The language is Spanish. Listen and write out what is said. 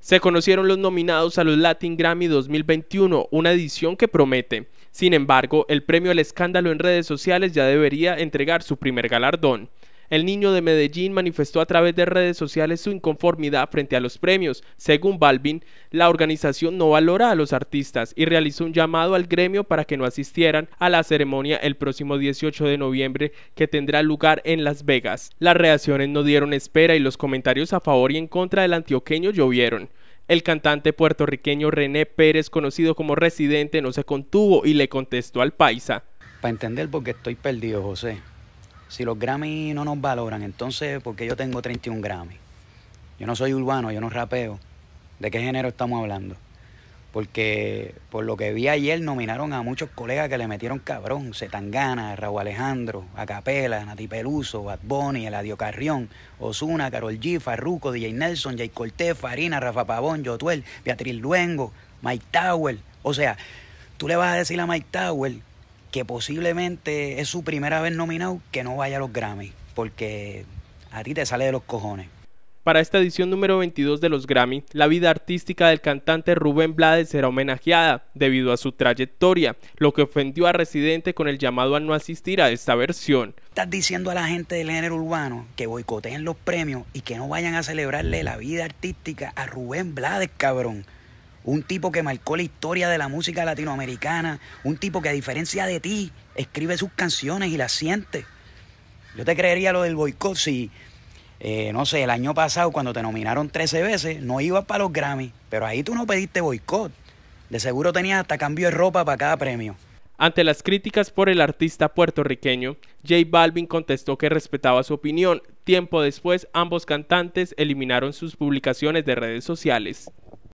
Se conocieron los nominados a los Latin Grammy 2021, una edición que promete. Sin embargo, el premio al escándalo en redes sociales ya debería entregar su primer galardón. El niño de Medellín manifestó a través de redes sociales su inconformidad frente a los premios. Según Balvin, la organización no valora a los artistas y realizó un llamado al gremio para que no asistieran a la ceremonia el próximo 18 de noviembre que tendrá lugar en Las Vegas. Las reacciones no dieron espera y los comentarios a favor y en contra del antioqueño llovieron. El cantante puertorriqueño René Pérez, conocido como residente, no se contuvo y le contestó al paisa. Para entender por qué estoy perdido, José. Si los Grammy no nos valoran, entonces, ¿por qué yo tengo 31 Grammy? Yo no soy urbano, yo no rapeo. ¿De qué género estamos hablando? Porque por lo que vi ayer nominaron a muchos colegas que le metieron cabrón, Setangana, Raúl Alejandro, Acapela, Nati Peluso, Bad Bunny, Eladio Carrión, Osuna, Carol G, Farruco, DJ Nelson, Jay Cortés, Farina, Rafa Pavón, Yotuel, Beatriz Luengo, Mike Tower. O sea, tú le vas a decir a Mike Tower que posiblemente es su primera vez nominado, que no vaya a los Grammy, porque a ti te sale de los cojones. Para esta edición número 22 de los Grammy, la vida artística del cantante Rubén Blades será homenajeada debido a su trayectoria, lo que ofendió a Residente con el llamado a no asistir a esta versión. Estás diciendo a la gente del género urbano que boicoteen los premios y que no vayan a celebrarle la vida artística a Rubén Blades, cabrón un tipo que marcó la historia de la música latinoamericana, un tipo que a diferencia de ti, escribe sus canciones y las siente. Yo te creería lo del boicot si, eh, no sé, el año pasado cuando te nominaron 13 veces, no ibas para los Grammy, pero ahí tú no pediste boicot. De seguro tenías hasta cambio de ropa para cada premio. Ante las críticas por el artista puertorriqueño, J Balvin contestó que respetaba su opinión. Tiempo después, ambos cantantes eliminaron sus publicaciones de redes sociales.